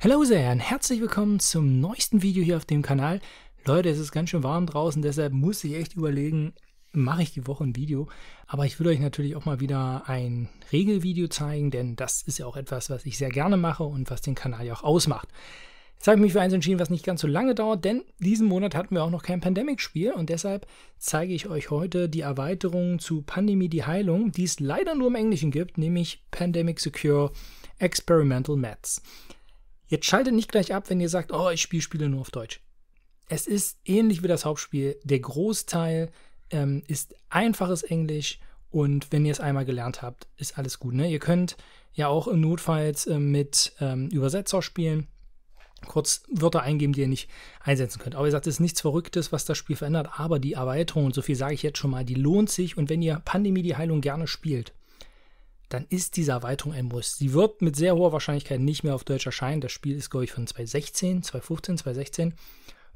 Hallo sehr und herzlich willkommen zum neuesten Video hier auf dem Kanal. Leute, es ist ganz schön warm draußen, deshalb muss ich echt überlegen, mache ich die Woche ein Video. Aber ich will euch natürlich auch mal wieder ein Regelvideo zeigen, denn das ist ja auch etwas, was ich sehr gerne mache und was den Kanal ja auch ausmacht. Jetzt habe ich mich für eins entschieden, was nicht ganz so lange dauert, denn diesen Monat hatten wir auch noch kein Pandemic-Spiel und deshalb zeige ich euch heute die Erweiterung zu Pandemie die Heilung, die es leider nur im Englischen gibt, nämlich Pandemic Secure Experimental Mats. Jetzt schaltet nicht gleich ab, wenn ihr sagt, oh, ich spiele Spiele nur auf Deutsch. Es ist ähnlich wie das Hauptspiel. Der Großteil ähm, ist einfaches Englisch und wenn ihr es einmal gelernt habt, ist alles gut. Ne? Ihr könnt ja auch im Notfalls äh, mit ähm, Übersetzer spielen. Kurz Wörter eingeben, die ihr nicht einsetzen könnt. Aber ihr sagt, es ist nichts Verrücktes, was das Spiel verändert, aber die Erweiterung, und so viel sage ich jetzt schon mal, die lohnt sich. Und wenn ihr Pandemie die Heilung gerne spielt, dann ist diese Erweiterung ein Muss. Sie wird mit sehr hoher Wahrscheinlichkeit nicht mehr auf Deutsch erscheinen. Das Spiel ist, glaube ich, von 2016, 2015, 2016.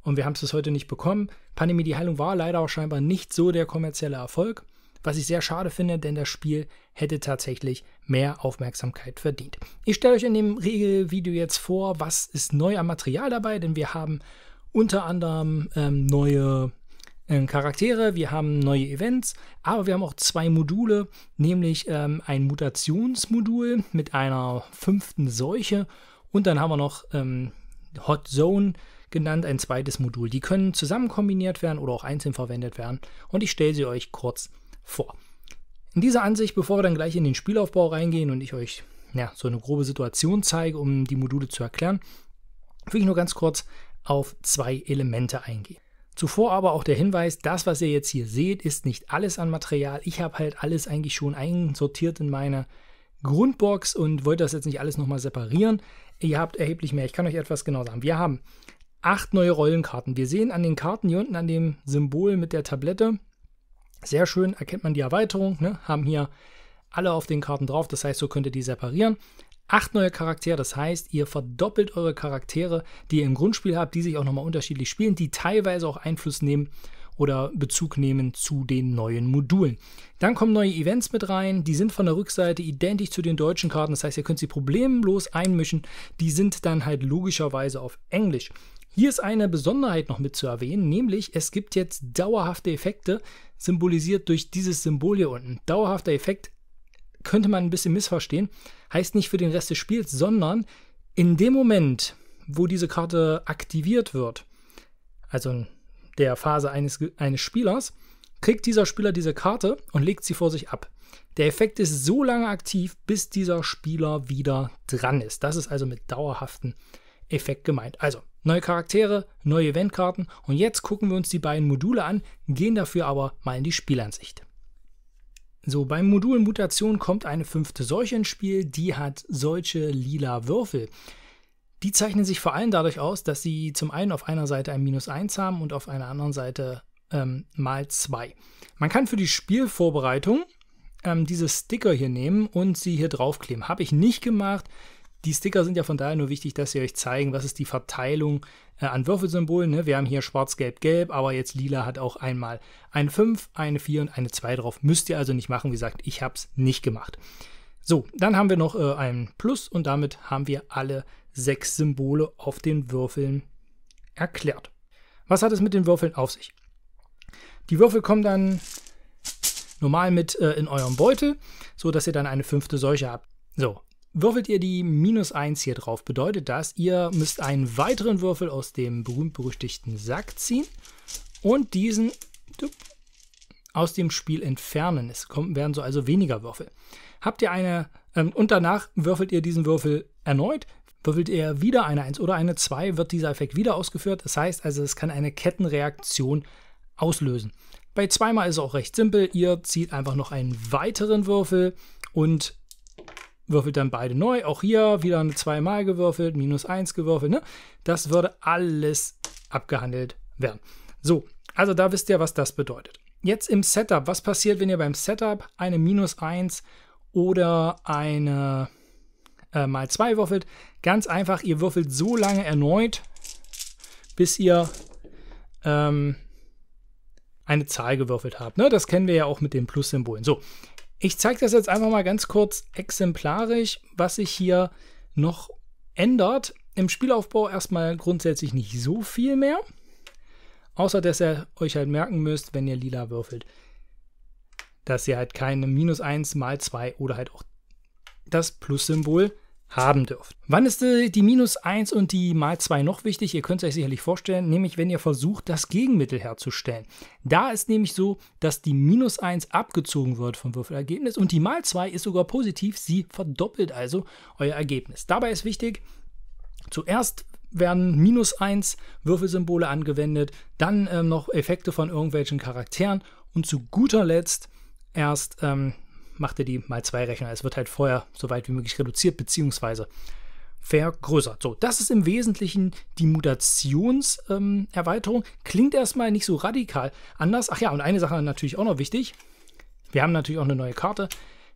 Und wir haben es bis heute nicht bekommen. Pandemie die Heilung war leider auch scheinbar nicht so der kommerzielle Erfolg, was ich sehr schade finde, denn das Spiel hätte tatsächlich mehr Aufmerksamkeit verdient. Ich stelle euch in dem Regelvideo jetzt vor, was ist neu am Material dabei, denn wir haben unter anderem ähm, neue ähm, Charaktere, wir haben neue Events, aber wir haben auch zwei Module, nämlich ähm, ein Mutationsmodul mit einer fünften Seuche und dann haben wir noch ähm, Hot Zone genannt, ein zweites Modul. Die können zusammen kombiniert werden oder auch einzeln verwendet werden und ich stelle sie euch kurz vor. In dieser Ansicht, bevor wir dann gleich in den Spielaufbau reingehen und ich euch ja, so eine grobe Situation zeige, um die Module zu erklären, will ich nur ganz kurz auf zwei Elemente eingehen. Zuvor aber auch der Hinweis, das, was ihr jetzt hier seht, ist nicht alles an Material. Ich habe halt alles eigentlich schon einsortiert in meine Grundbox und wollte das jetzt nicht alles nochmal separieren. Ihr habt erheblich mehr. Ich kann euch etwas genau sagen. Wir haben acht neue Rollenkarten. Wir sehen an den Karten hier unten an dem Symbol mit der Tablette, sehr schön erkennt man die Erweiterung, ne? haben hier alle auf den Karten drauf, das heißt, so könnt ihr die separieren acht neue Charaktere. Das heißt, ihr verdoppelt eure Charaktere, die ihr im Grundspiel habt, die sich auch nochmal unterschiedlich spielen, die teilweise auch Einfluss nehmen oder Bezug nehmen zu den neuen Modulen. Dann kommen neue Events mit rein, die sind von der Rückseite identisch zu den deutschen Karten, das heißt, ihr könnt sie problemlos einmischen, die sind dann halt logischerweise auf Englisch. Hier ist eine Besonderheit noch mit zu erwähnen, nämlich es gibt jetzt dauerhafte Effekte, symbolisiert durch dieses Symbol hier unten. Dauerhafter Effekt könnte man ein bisschen missverstehen heißt nicht für den Rest des Spiels, sondern in dem Moment, wo diese Karte aktiviert wird, also in der Phase eines, eines Spielers, kriegt dieser Spieler diese Karte und legt sie vor sich ab. Der Effekt ist so lange aktiv, bis dieser Spieler wieder dran ist. Das ist also mit dauerhaften Effekt gemeint. Also neue Charaktere, neue Eventkarten und jetzt gucken wir uns die beiden Module an, gehen dafür aber mal in die Spielansicht. So, beim Modul Mutation kommt eine fünfte Seuche ins Spiel, die hat solche lila Würfel. Die zeichnen sich vor allem dadurch aus, dass sie zum einen auf einer Seite ein Minus 1 haben und auf einer anderen Seite ähm, mal 2. Man kann für die Spielvorbereitung ähm, diese Sticker hier nehmen und sie hier draufkleben. Habe ich nicht gemacht. Die Sticker sind ja von daher nur wichtig, dass sie euch zeigen, was ist die Verteilung äh, an Würfelsymbolen. Ne? Wir haben hier schwarz, gelb, gelb, aber jetzt lila hat auch einmal eine 5, eine 4 und eine 2 drauf. Müsst ihr also nicht machen. Wie gesagt, ich habe es nicht gemacht. So, dann haben wir noch äh, ein Plus und damit haben wir alle sechs Symbole auf den Würfeln erklärt. Was hat es mit den Würfeln auf sich? Die Würfel kommen dann normal mit äh, in eurem Beutel, so dass ihr dann eine fünfte Seuche habt. So, Würfelt ihr die minus 1 hier drauf, bedeutet das, ihr müsst einen weiteren Würfel aus dem berühmt-berüchtigten Sack ziehen und diesen aus dem Spiel entfernen. Es kommen, werden so also weniger Würfel. Habt ihr eine, ähm, und danach würfelt ihr diesen Würfel erneut. Würfelt ihr wieder eine 1 oder eine 2, wird dieser Effekt wieder ausgeführt. Das heißt also, es kann eine Kettenreaktion auslösen. Bei zweimal ist es auch recht simpel. Ihr zieht einfach noch einen weiteren Würfel und würfelt dann beide neu. Auch hier wieder zweimal gewürfelt, minus eins gewürfelt. Ne? Das würde alles abgehandelt werden. So, also da wisst ihr, was das bedeutet. Jetzt im Setup. Was passiert, wenn ihr beim Setup eine minus eins oder eine äh, mal zwei würfelt? Ganz einfach, ihr würfelt so lange erneut, bis ihr ähm, eine Zahl gewürfelt habt. Ne? Das kennen wir ja auch mit den Plus-Symbolen. So, ich zeige das jetzt einfach mal ganz kurz exemplarisch, was sich hier noch ändert. Im Spielaufbau erstmal grundsätzlich nicht so viel mehr. Außer dass ihr euch halt merken müsst, wenn ihr lila würfelt, dass ihr halt keine minus 1 mal 2 oder halt auch das Plus-Symbol haben dürft. Wann ist äh, die minus 1 und die mal 2 noch wichtig? Ihr könnt es euch sicherlich vorstellen, nämlich wenn ihr versucht, das Gegenmittel herzustellen. Da ist nämlich so, dass die minus 1 abgezogen wird vom Würfelergebnis und die mal 2 ist sogar positiv, sie verdoppelt also euer Ergebnis. Dabei ist wichtig, zuerst werden minus 1 Würfelsymbole angewendet, dann ähm, noch Effekte von irgendwelchen Charakteren und zu guter Letzt erst ähm, macht er die mal zwei Rechner. Es wird halt vorher so weit wie möglich reduziert bzw. vergrößert. So, das ist im Wesentlichen die Mutationserweiterung. Ähm, Klingt erstmal nicht so radikal anders. Ach ja, und eine Sache natürlich auch noch wichtig. Wir haben natürlich auch eine neue Karte,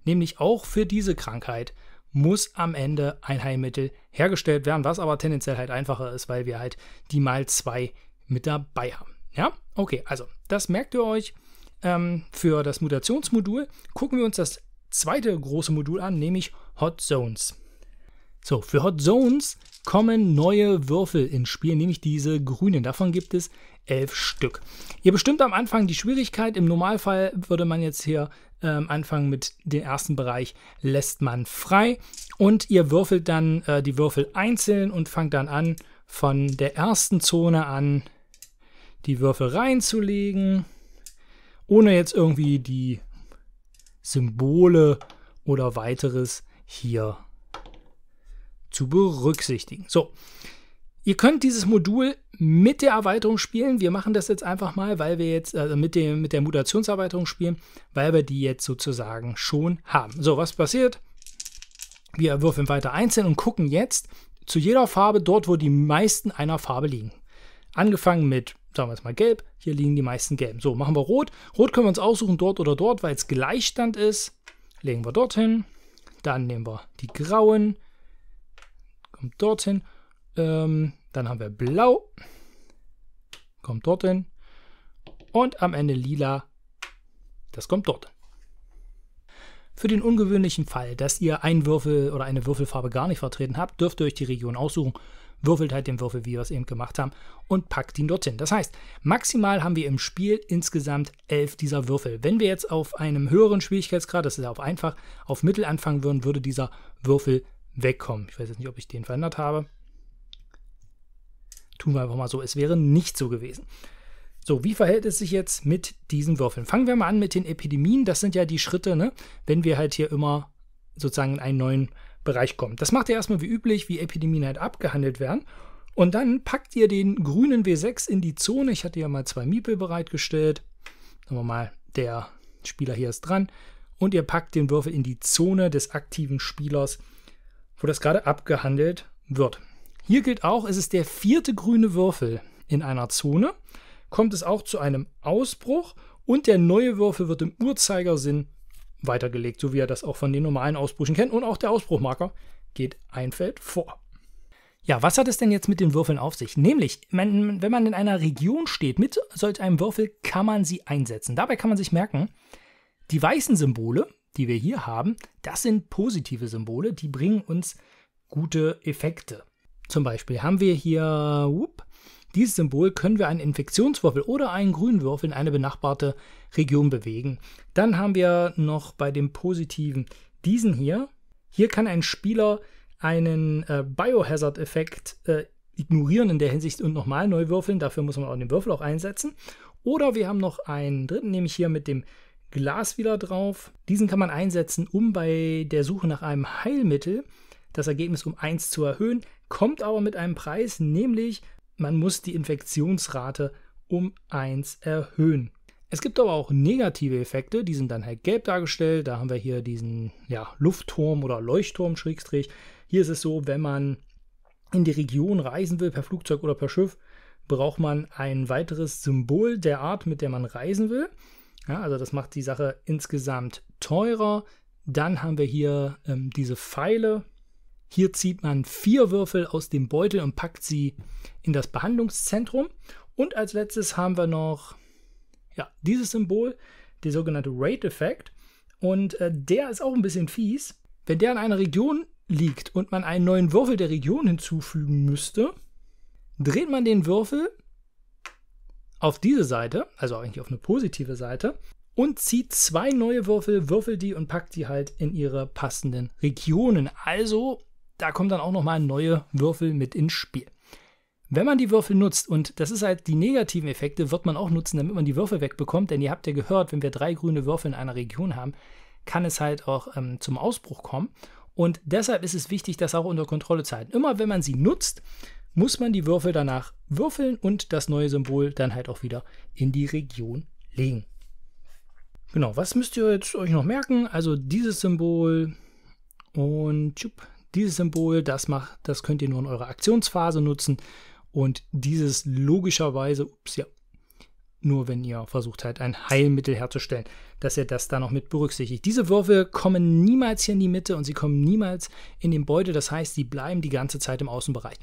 nämlich auch für diese Krankheit muss am Ende ein Heilmittel hergestellt werden, was aber tendenziell halt einfacher ist, weil wir halt die mal zwei mit dabei haben. Ja, okay, also das merkt ihr euch ähm, für das Mutationsmodul gucken wir uns das zweite große Modul an, nämlich Hot Zones. So, für Hot Zones kommen neue Würfel ins Spiel, nämlich diese grünen. Davon gibt es elf Stück. Ihr bestimmt am Anfang die Schwierigkeit. Im Normalfall würde man jetzt hier ähm, anfangen mit dem ersten Bereich, lässt man frei und ihr würfelt dann äh, die Würfel einzeln und fangt dann an, von der ersten Zone an die Würfel reinzulegen ohne jetzt irgendwie die Symbole oder weiteres hier zu berücksichtigen. So, ihr könnt dieses Modul mit der Erweiterung spielen. Wir machen das jetzt einfach mal, weil wir jetzt also mit, dem, mit der Mutationserweiterung spielen, weil wir die jetzt sozusagen schon haben. So, was passiert? Wir würfeln weiter einzeln und gucken jetzt zu jeder Farbe dort, wo die meisten einer Farbe liegen. Angefangen mit sagen wir jetzt mal gelb, hier liegen die meisten gelben. So, machen wir rot. Rot können wir uns aussuchen, dort oder dort, weil es Gleichstand ist. Legen wir dorthin. Dann nehmen wir die grauen. Kommt dorthin. Ähm, dann haben wir blau. Kommt dorthin. Und am Ende lila. Das kommt dort. Für den ungewöhnlichen Fall, dass ihr einen Würfel oder eine Würfelfarbe gar nicht vertreten habt, dürft ihr euch die Region aussuchen würfelt halt den Würfel, wie wir es eben gemacht haben, und packt ihn dorthin. Das heißt, maximal haben wir im Spiel insgesamt elf dieser Würfel. Wenn wir jetzt auf einem höheren Schwierigkeitsgrad, das ist ja auf einfach, auf Mittel anfangen würden, würde dieser Würfel wegkommen. Ich weiß jetzt nicht, ob ich den verändert habe. Tun wir einfach mal so, es wäre nicht so gewesen. So, wie verhält es sich jetzt mit diesen Würfeln? Fangen wir mal an mit den Epidemien. Das sind ja die Schritte, ne? wenn wir halt hier immer sozusagen einen neuen Bereich kommt. Das macht ihr erstmal wie üblich, wie Epidemien halt abgehandelt werden. Und dann packt ihr den grünen W6 in die Zone. Ich hatte ja mal zwei Miepel bereitgestellt. Sagen wir mal, der Spieler hier ist dran. Und ihr packt den Würfel in die Zone des aktiven Spielers, wo das gerade abgehandelt wird. Hier gilt auch, es ist der vierte grüne Würfel in einer Zone. Kommt es auch zu einem Ausbruch und der neue Würfel wird im Uhrzeigersinn weitergelegt, so wie er das auch von den normalen Ausbrüchen kennt. Und auch der Ausbruchmarker geht ein Feld vor. Ja, was hat es denn jetzt mit den Würfeln auf sich? Nämlich, wenn man in einer Region steht mit solch einem Würfel, kann man sie einsetzen. Dabei kann man sich merken, die weißen Symbole, die wir hier haben, das sind positive Symbole, die bringen uns gute Effekte. Zum Beispiel haben wir hier, whoop, dieses Symbol können wir einen Infektionswürfel oder einen grünen Würfel in eine benachbarte Region bewegen. Dann haben wir noch bei dem Positiven diesen hier. Hier kann ein Spieler einen äh, Biohazard-Effekt äh, ignorieren in der Hinsicht und nochmal neu würfeln. Dafür muss man auch den Würfel auch einsetzen. Oder wir haben noch einen dritten, nämlich hier mit dem Glas wieder drauf. Diesen kann man einsetzen, um bei der Suche nach einem Heilmittel das Ergebnis um 1 zu erhöhen, kommt aber mit einem Preis, nämlich man muss die Infektionsrate um 1 erhöhen. Es gibt aber auch negative Effekte, die sind dann halt gelb dargestellt. Da haben wir hier diesen ja, Luftturm oder Leuchtturm schrägstrich. Hier ist es so, wenn man in die Region reisen will, per Flugzeug oder per Schiff, braucht man ein weiteres Symbol der Art, mit der man reisen will. Ja, also das macht die Sache insgesamt teurer. Dann haben wir hier ähm, diese Pfeile. Hier zieht man vier Würfel aus dem Beutel und packt sie in das Behandlungszentrum. Und als letztes haben wir noch ja, dieses Symbol, der sogenannte Raid-Effekt, und äh, der ist auch ein bisschen fies. Wenn der in einer Region liegt und man einen neuen Würfel der Region hinzufügen müsste, dreht man den Würfel auf diese Seite, also eigentlich auf eine positive Seite, und zieht zwei neue Würfel, würfelt die und packt die halt in ihre passenden Regionen. Also, da kommen dann auch nochmal neue Würfel mit ins Spiel. Wenn man die Würfel nutzt, und das ist halt die negativen Effekte, wird man auch nutzen, damit man die Würfel wegbekommt, denn ihr habt ja gehört, wenn wir drei grüne Würfel in einer Region haben, kann es halt auch ähm, zum Ausbruch kommen. Und deshalb ist es wichtig, das auch unter Kontrolle zu halten. Immer wenn man sie nutzt, muss man die Würfel danach würfeln und das neue Symbol dann halt auch wieder in die Region legen. Genau, was müsst ihr jetzt euch noch merken? Also dieses Symbol und tschup, dieses Symbol, das macht, das könnt ihr nur in eurer Aktionsphase nutzen und dieses logischerweise, ups, ja, nur wenn ihr versucht halt ein Heilmittel herzustellen, dass ihr das da noch mit berücksichtigt. Diese Würfel kommen niemals hier in die Mitte und sie kommen niemals in den Beutel, das heißt, sie bleiben die ganze Zeit im Außenbereich.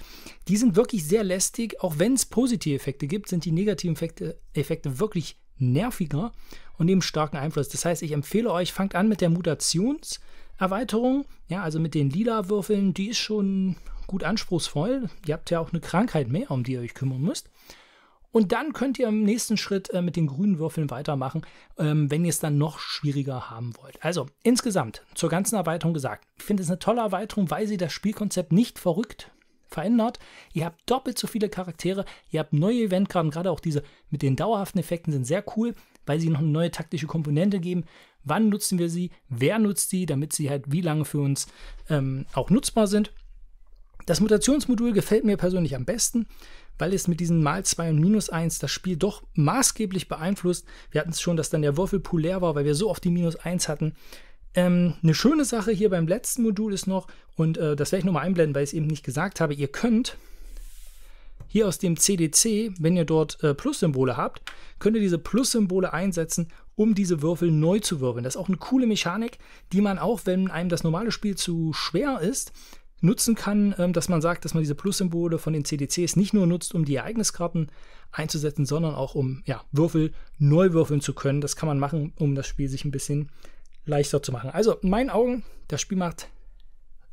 Die sind wirklich sehr lästig, auch wenn es positive Effekte gibt, sind die negativen Effekte, Effekte wirklich nerviger und nehmen starken Einfluss. Das heißt, ich empfehle euch, fangt an mit der Mutationserweiterung, ja, also mit den lila Würfeln, die ist schon gut anspruchsvoll. Ihr habt ja auch eine Krankheit mehr, um die ihr euch kümmern müsst. Und dann könnt ihr im nächsten Schritt äh, mit den grünen Würfeln weitermachen, ähm, wenn ihr es dann noch schwieriger haben wollt. Also insgesamt zur ganzen Erweiterung gesagt, ich finde es eine tolle Erweiterung, weil sie das Spielkonzept nicht verrückt verändert. Ihr habt doppelt so viele Charaktere, ihr habt neue Eventkarten, gerade auch diese mit den dauerhaften Effekten sind sehr cool, weil sie noch eine neue taktische Komponente geben. Wann nutzen wir sie? Wer nutzt sie? Damit sie halt wie lange für uns ähm, auch nutzbar sind. Das Mutationsmodul gefällt mir persönlich am besten, weil es mit diesen mal 2 und minus 1 das Spiel doch maßgeblich beeinflusst. Wir hatten es schon, dass dann der Würfelpool leer war, weil wir so oft die minus 1 hatten. Ähm, eine schöne Sache hier beim letzten Modul ist noch, und äh, das werde ich nochmal einblenden, weil ich es eben nicht gesagt habe, ihr könnt hier aus dem CDC, wenn ihr dort äh, Plus-Symbole habt, könnt ihr diese Plus-Symbole einsetzen, um diese Würfel neu zu würfeln. Das ist auch eine coole Mechanik, die man auch, wenn einem das normale Spiel zu schwer ist, nutzen kann, ähm, dass man sagt, dass man diese Plus-Symbole von den CDCs nicht nur nutzt, um die Ereigniskarten einzusetzen, sondern auch um ja, Würfel neu würfeln zu können. Das kann man machen, um das Spiel sich ein bisschen leichter zu machen. Also in meinen Augen, das Spiel macht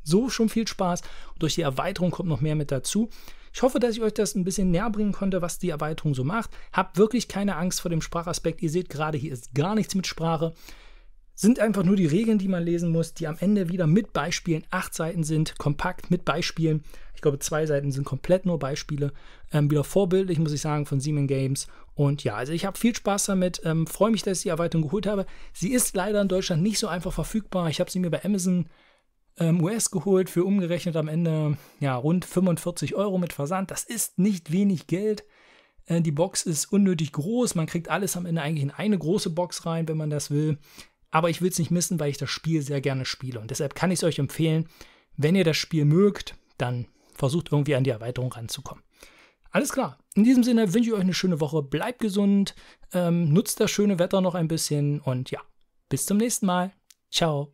so schon viel Spaß und durch die Erweiterung kommt noch mehr mit dazu. Ich hoffe, dass ich euch das ein bisschen näher bringen konnte, was die Erweiterung so macht. Habt wirklich keine Angst vor dem Sprachaspekt. Ihr seht gerade, hier ist gar nichts mit Sprache sind einfach nur die Regeln, die man lesen muss, die am Ende wieder mit Beispielen, acht Seiten sind, kompakt mit Beispielen. Ich glaube, zwei Seiten sind komplett nur Beispiele. Ähm, wieder vorbildlich, muss ich sagen, von Siemens Games. Und ja, also ich habe viel Spaß damit. Ähm, Freue mich, dass ich die Erweiterung geholt habe. Sie ist leider in Deutschland nicht so einfach verfügbar. Ich habe sie mir bei Amazon ähm, US geholt für umgerechnet am Ende ja, rund 45 Euro mit Versand. Das ist nicht wenig Geld. Äh, die Box ist unnötig groß. Man kriegt alles am Ende eigentlich in eine große Box rein, wenn man das will aber ich will es nicht missen, weil ich das Spiel sehr gerne spiele. Und deshalb kann ich es euch empfehlen, wenn ihr das Spiel mögt, dann versucht irgendwie an die Erweiterung ranzukommen. Alles klar. In diesem Sinne wünsche ich euch eine schöne Woche. Bleibt gesund, ähm, nutzt das schöne Wetter noch ein bisschen und ja, bis zum nächsten Mal. Ciao.